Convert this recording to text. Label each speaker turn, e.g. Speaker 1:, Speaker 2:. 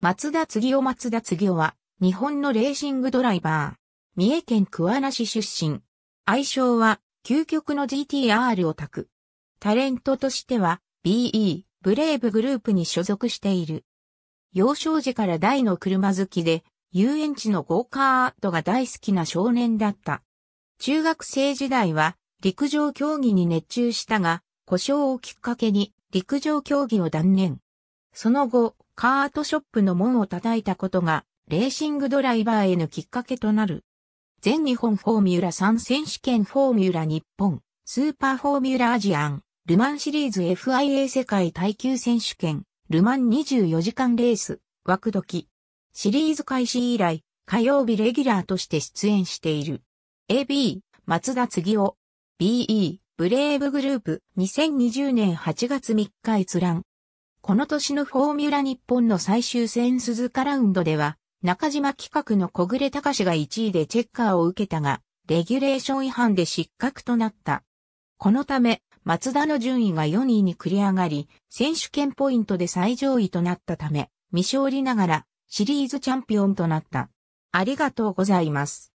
Speaker 1: 松田次男松田次男は、日本のレーシングドライバー。三重県桑名市出身。愛称は、究極の GTR オタク。タレントとしては、BE、ブレイブグループに所属している。幼少時から大の車好きで、遊園地のゴーカートが大好きな少年だった。中学生時代は、陸上競技に熱中したが、故障をきっかけに、陸上競技を断念。その後、カートショップの門を叩いたことが、レーシングドライバーへのきっかけとなる。全日本フォーミュラ3選手権フォーミュラ日本、スーパーフォーミュラアジアン、ルマンシリーズ FIA 世界耐久選手権、ルマン24時間レース、枠時。シリーズ開始以来、火曜日レギュラーとして出演している。AB、松田次夫。BE、ブレイブグループ、2020年8月3日閲覧。この年のフォーミュラ日本の最終戦鈴鹿ラウンドでは、中島企画の小暮隆が1位でチェッカーを受けたが、レギュレーション違反で失格となった。このため、松田の順位が4位に繰り上がり、選手権ポイントで最上位となったため、未勝利ながらシリーズチャンピオンとなった。ありがとうございます。